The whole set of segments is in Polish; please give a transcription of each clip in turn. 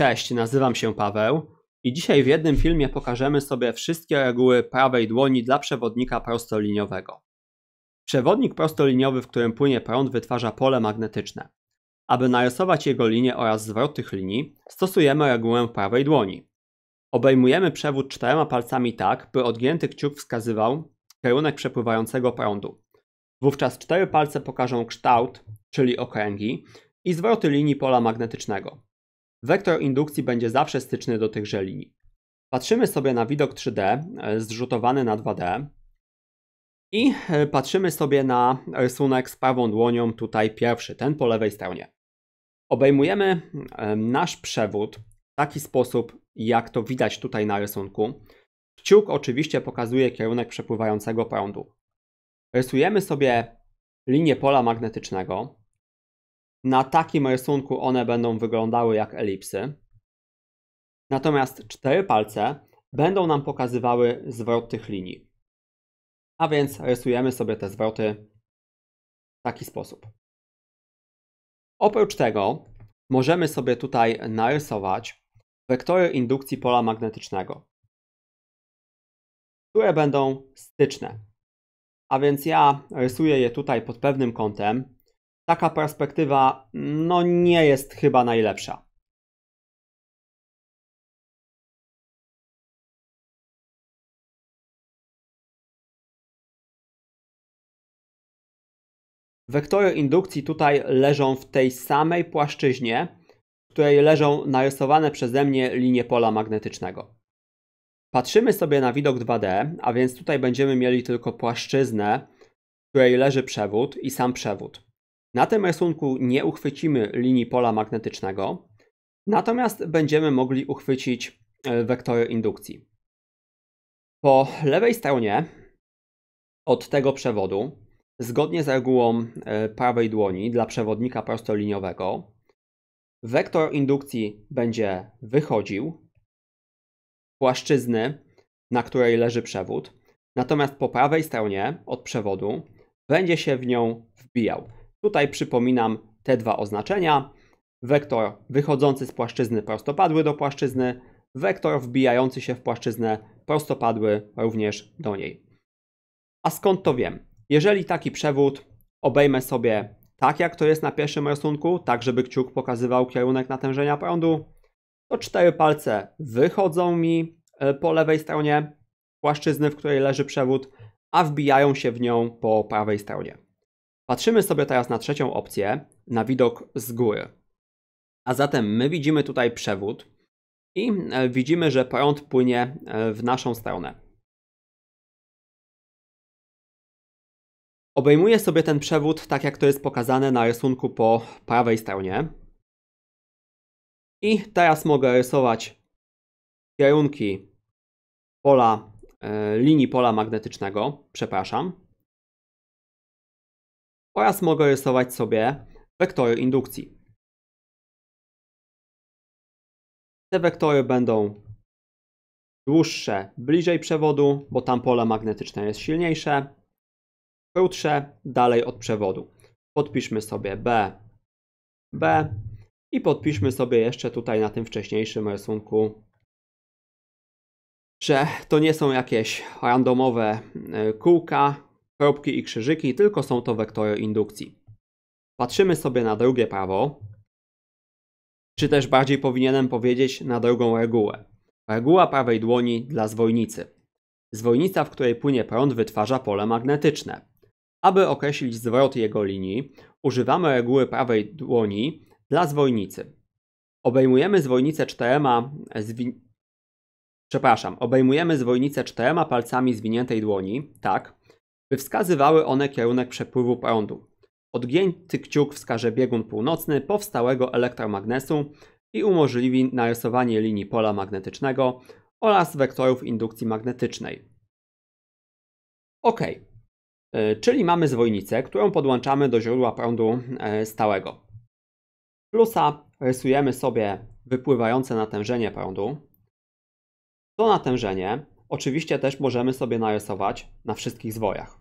Cześć, nazywam się Paweł i dzisiaj w jednym filmie pokażemy sobie wszystkie reguły prawej dłoni dla przewodnika prostoliniowego. Przewodnik prostoliniowy, w którym płynie prąd, wytwarza pole magnetyczne. Aby narysować jego linie oraz zwrot tych linii, stosujemy regułę prawej dłoni. Obejmujemy przewód czterema palcami tak, by odgięty kciuk wskazywał kierunek przepływającego prądu. Wówczas cztery palce pokażą kształt, czyli okręgi, i zwroty linii pola magnetycznego. Wektor indukcji będzie zawsze styczny do tychże linii. Patrzymy sobie na widok 3D e, zrzutowany na 2D i e, patrzymy sobie na rysunek z prawą dłonią, tutaj pierwszy, ten po lewej stronie. Obejmujemy e, nasz przewód w taki sposób, jak to widać tutaj na rysunku. Kciuk oczywiście pokazuje kierunek przepływającego prądu. Rysujemy sobie linię pola magnetycznego, na takim rysunku one będą wyglądały jak elipsy. Natomiast cztery palce będą nam pokazywały zwrot tych linii. A więc rysujemy sobie te zwroty w taki sposób. Oprócz tego możemy sobie tutaj narysować wektory indukcji pola magnetycznego, które będą styczne. A więc ja rysuję je tutaj pod pewnym kątem, taka perspektywa no nie jest chyba najlepsza. Wektory indukcji tutaj leżą w tej samej płaszczyźnie, w której leżą narysowane przeze mnie linie pola magnetycznego. Patrzymy sobie na widok 2D, a więc tutaj będziemy mieli tylko płaszczyznę, w której leży przewód i sam przewód. Na tym rysunku nie uchwycimy linii pola magnetycznego, natomiast będziemy mogli uchwycić e, wektory indukcji. Po lewej stronie od tego przewodu, zgodnie z regułą e, prawej dłoni dla przewodnika prostoliniowego, wektor indukcji będzie wychodził płaszczyzny, na której leży przewód, natomiast po prawej stronie od przewodu będzie się w nią wbijał. Tutaj przypominam te dwa oznaczenia. Wektor wychodzący z płaszczyzny prostopadły do płaszczyzny, wektor wbijający się w płaszczyznę prostopadły również do niej. A skąd to wiem? Jeżeli taki przewód obejmę sobie tak jak to jest na pierwszym rysunku, tak żeby kciuk pokazywał kierunek natężenia prądu, to cztery palce wychodzą mi e, po lewej stronie płaszczyzny, w której leży przewód, a wbijają się w nią po prawej stronie. Patrzymy sobie teraz na trzecią opcję, na widok z góry. A zatem my widzimy tutaj przewód i e, widzimy, że prąd płynie e, w naszą stronę. Obejmuję sobie ten przewód tak jak to jest pokazane na rysunku po prawej stronie. I teraz mogę rysować kierunki pola, e, linii pola magnetycznego, przepraszam, oraz mogę rysować sobie wektory indukcji. Te wektory będą dłuższe bliżej przewodu, bo tam pole magnetyczne jest silniejsze, krótsze dalej od przewodu. Podpiszmy sobie B, B i podpiszmy sobie jeszcze tutaj na tym wcześniejszym rysunku, że to nie są jakieś randomowe e, kółka, Kropki i krzyżyki tylko są to wektory indukcji. Patrzymy sobie na drugie prawo, czy też bardziej powinienem powiedzieć na drugą regułę. Reguła prawej dłoni dla zwojnicy. Zwojnica, w której płynie prąd, wytwarza pole magnetyczne. Aby określić zwrot jego linii, używamy reguły prawej dłoni dla zwojnicy. Obejmujemy zwojnicę czterema zwi... Przepraszam, obejmujemy zwojnicę czterema palcami zwiniętej dłoni, tak, by wskazywały one kierunek przepływu prądu. Odgięty kciuk wskaże biegun północny powstałego elektromagnesu i umożliwi narysowanie linii pola magnetycznego oraz wektorów indukcji magnetycznej. Ok, e, czyli mamy zwojnicę, którą podłączamy do źródła prądu e, stałego. Plusa rysujemy sobie wypływające natężenie prądu. To natężenie oczywiście też możemy sobie narysować na wszystkich zwojach.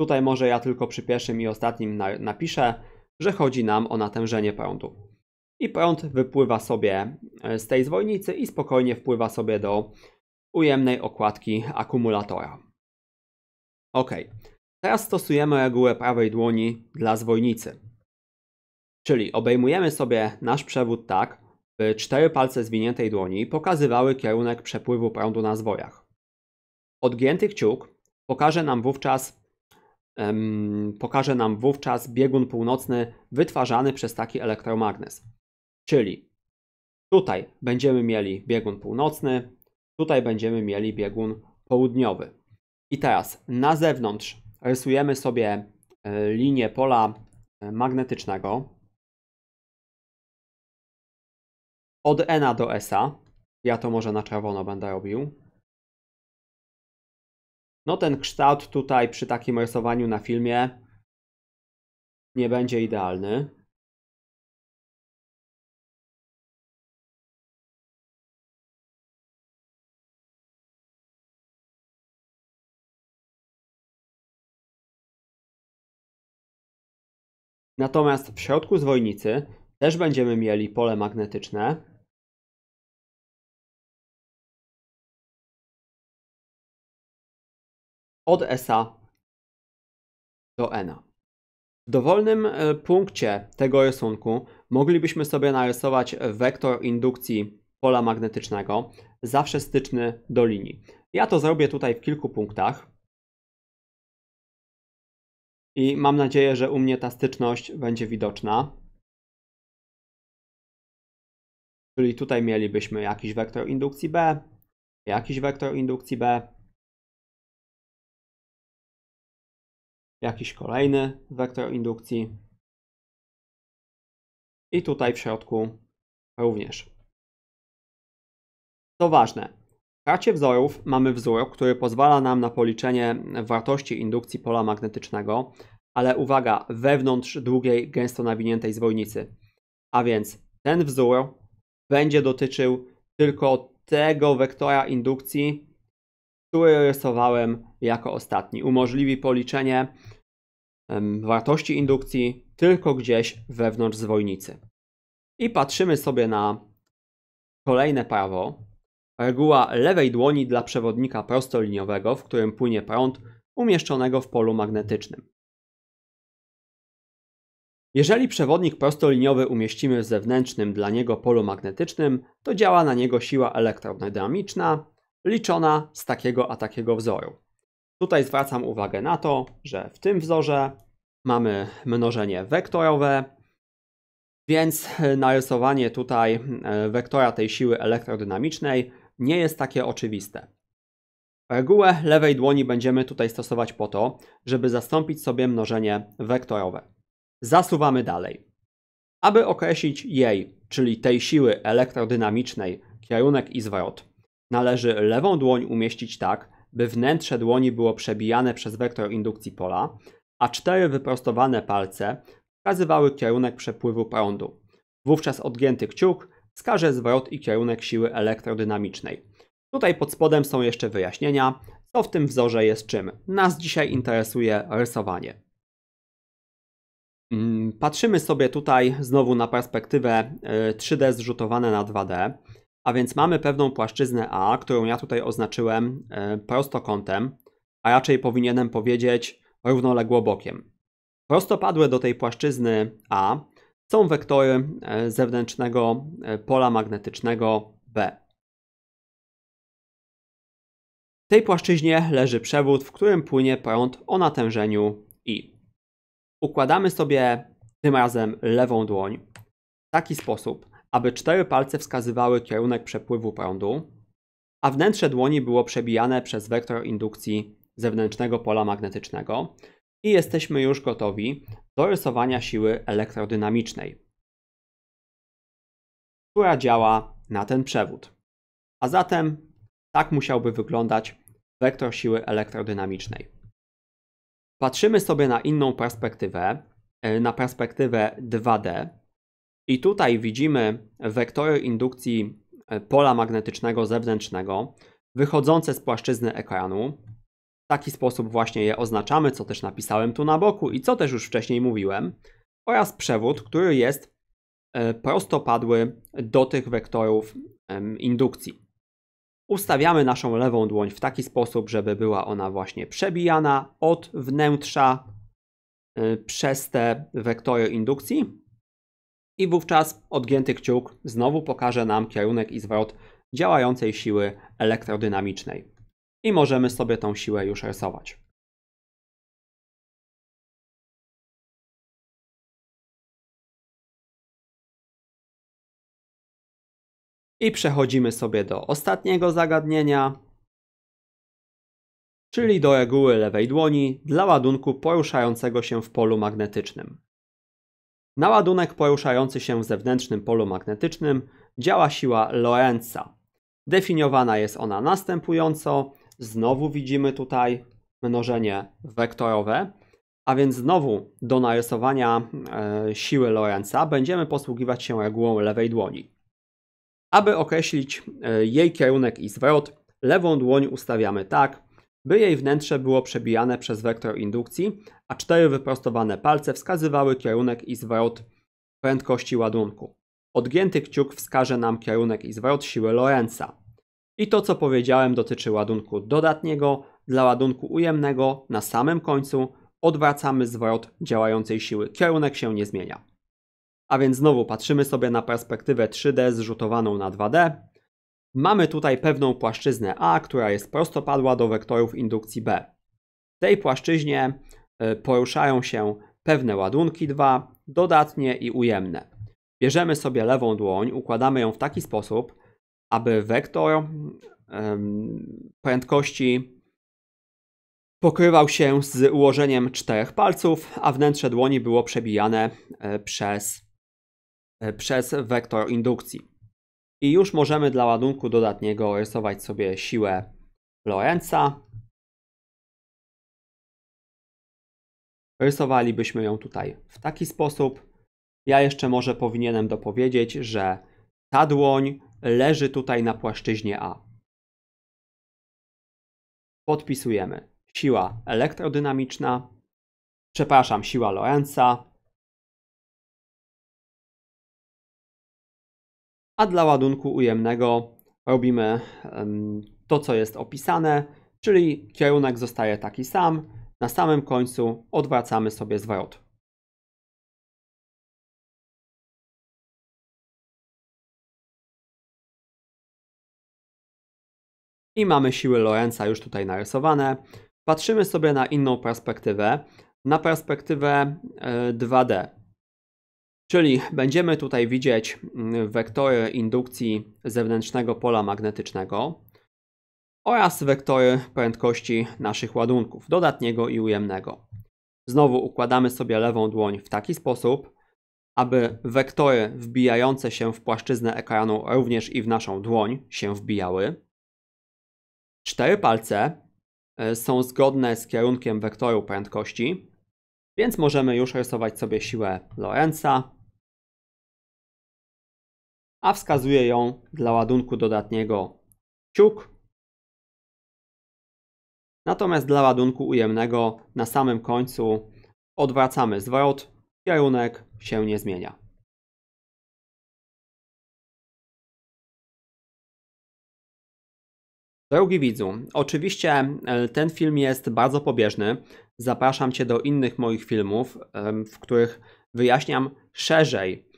Tutaj może ja tylko przy pierwszym i ostatnim na, napiszę, że chodzi nam o natężenie prądu. I prąd wypływa sobie e, z tej zwojnicy i spokojnie wpływa sobie do ujemnej okładki akumulatora. Ok, teraz stosujemy regułę prawej dłoni dla zwojnicy. Czyli obejmujemy sobie nasz przewód tak, by cztery palce zwiniętej dłoni pokazywały kierunek przepływu prądu na zwojach. Odgięty kciuk pokaże nam wówczas pokaże nam wówczas biegun północny wytwarzany przez taki elektromagnes. Czyli tutaj będziemy mieli biegun północny, tutaj będziemy mieli biegun południowy. I teraz na zewnątrz rysujemy sobie e, linię pola e, magnetycznego od e N do S. Ja to może na czerwono będę robił. No ten kształt tutaj przy takim rysowaniu na filmie nie będzie idealny. Natomiast w środku zwojnicy też będziemy mieli pole magnetyczne, od s do n W dowolnym e, punkcie tego rysunku moglibyśmy sobie narysować wektor indukcji pola magnetycznego, zawsze styczny do linii. Ja to zrobię tutaj w kilku punktach. I mam nadzieję, że u mnie ta styczność będzie widoczna. Czyli tutaj mielibyśmy jakiś wektor indukcji B, jakiś wektor indukcji B, jakiś kolejny wektor indukcji i tutaj w środku również. To ważne, w karcie wzorów mamy wzór, który pozwala nam na policzenie wartości indukcji pola magnetycznego, ale uwaga, wewnątrz długiej, gęsto nawiniętej zwojnicy. A więc ten wzór będzie dotyczył tylko tego wektora indukcji, który rysowałem jako ostatni. Umożliwi policzenie wartości indukcji tylko gdzieś wewnątrz zwojnicy. I patrzymy sobie na kolejne prawo. Reguła lewej dłoni dla przewodnika prostoliniowego, w którym płynie prąd umieszczonego w polu magnetycznym. Jeżeli przewodnik prostoliniowy umieścimy w zewnętrznym dla niego polu magnetycznym, to działa na niego siła elektrodynamiczna, liczona z takiego a takiego wzoru. Tutaj zwracam uwagę na to, że w tym wzorze mamy mnożenie wektorowe, więc narysowanie tutaj e, wektora tej siły elektrodynamicznej nie jest takie oczywiste. Regułę lewej dłoni będziemy tutaj stosować po to, żeby zastąpić sobie mnożenie wektorowe. Zasuwamy dalej. Aby określić jej, czyli tej siły elektrodynamicznej, kierunek i zwrot, Należy lewą dłoń umieścić tak, by wnętrze dłoni było przebijane przez wektor indukcji pola, a cztery wyprostowane palce wskazywały kierunek przepływu prądu. Wówczas odgięty kciuk wskaże zwrot i kierunek siły elektrodynamicznej. Tutaj pod spodem są jeszcze wyjaśnienia, co w tym wzorze jest czym. Nas dzisiaj interesuje rysowanie. Mm, patrzymy sobie tutaj znowu na perspektywę 3D y, zrzutowane na 2D. A więc mamy pewną płaszczyznę A, którą ja tutaj oznaczyłem e, prostokątem, a raczej powinienem powiedzieć równoległobokiem. Prostopadłe do tej płaszczyzny A są wektory e, zewnętrznego e, pola magnetycznego B. W tej płaszczyźnie leży przewód, w którym płynie prąd o natężeniu I. Układamy sobie tym razem lewą dłoń w taki sposób, aby cztery palce wskazywały kierunek przepływu prądu, a wnętrze dłoni było przebijane przez wektor indukcji zewnętrznego pola magnetycznego i jesteśmy już gotowi do rysowania siły elektrodynamicznej, która działa na ten przewód. A zatem tak musiałby wyglądać wektor siły elektrodynamicznej. Patrzymy sobie na inną perspektywę, e, na perspektywę 2D, i tutaj widzimy wektory indukcji e, pola magnetycznego zewnętrznego wychodzące z płaszczyzny ekranu. W taki sposób właśnie je oznaczamy, co też napisałem tu na boku i co też już wcześniej mówiłem. Oraz przewód, który jest e, prostopadły do tych wektorów indukcji. Ustawiamy naszą lewą dłoń w taki sposób, żeby była ona właśnie przebijana od wnętrza e, przez te wektory indukcji i wówczas odgięty kciuk znowu pokaże nam kierunek i zwrot działającej siły elektrodynamicznej. I możemy sobie tą siłę już rysować. I przechodzimy sobie do ostatniego zagadnienia, czyli do reguły lewej dłoni dla ładunku poruszającego się w polu magnetycznym. Na ładunek poruszający się w zewnętrznym polu magnetycznym działa siła Lorentza. Definiowana jest ona następująco. Znowu widzimy tutaj mnożenie wektorowe, a więc znowu do narysowania e, siły Lorentza będziemy posługiwać się regułą lewej dłoni. Aby określić e, jej kierunek i zwrot, lewą dłoń ustawiamy tak, by jej wnętrze było przebijane przez wektor indukcji, a cztery wyprostowane palce wskazywały kierunek i zwrot prędkości ładunku. Odgięty kciuk wskaże nam kierunek i zwrot siły Lorenza. I to co powiedziałem dotyczy ładunku dodatniego, dla ładunku ujemnego na samym końcu odwracamy zwrot działającej siły, kierunek się nie zmienia. A więc znowu patrzymy sobie na perspektywę 3D zrzutowaną na 2D. Mamy tutaj pewną płaszczyznę A, która jest prostopadła do wektorów indukcji B. W tej płaszczyźnie E, poruszają się pewne ładunki dwa dodatnie i ujemne. Bierzemy sobie lewą dłoń, układamy ją w taki sposób, aby wektor prędkości pokrywał się z ułożeniem czterech palców, a wnętrze dłoni było przebijane e, przez, e, przez wektor indukcji. I już możemy dla ładunku dodatniego rysować sobie siłę Lorenza, rysowalibyśmy ją tutaj w taki sposób. Ja jeszcze może powinienem dopowiedzieć, że ta dłoń leży tutaj na płaszczyźnie A. Podpisujemy. Siła elektrodynamiczna, przepraszam, siła Lorentza. A dla ładunku ujemnego robimy to, co jest opisane, czyli kierunek zostaje taki sam, na samym końcu odwracamy sobie zwrot. I mamy siły Lorenza już tutaj narysowane. Patrzymy sobie na inną perspektywę, na perspektywę 2D. E, Czyli będziemy tutaj widzieć mm, wektory indukcji zewnętrznego pola magnetycznego oraz wektory prędkości naszych ładunków, dodatniego i ujemnego. Znowu układamy sobie lewą dłoń w taki sposób, aby wektory wbijające się w płaszczyznę ekranu również i w naszą dłoń się wbijały. Cztery palce e, są zgodne z kierunkiem wektoru prędkości, więc możemy już rysować sobie siłę Lorentza, a wskazuje ją dla ładunku dodatniego kciuk Natomiast dla ładunku ujemnego na samym końcu odwracamy zwrot, kierunek się nie zmienia. Drogi widzu, oczywiście e, ten film jest bardzo pobieżny. Zapraszam Cię do innych moich filmów, w których wyjaśniam szerzej,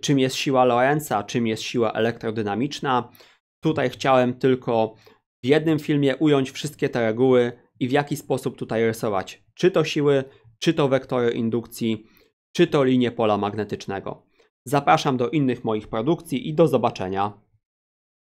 czym jest siła Lorentza, czym jest siła elektrodynamiczna. Tutaj chciałem tylko w jednym filmie ująć wszystkie te reguły i w jaki sposób tutaj rysować, czy to siły, czy to wektory indukcji, czy to linie pola magnetycznego. Zapraszam do innych moich produkcji i do zobaczenia.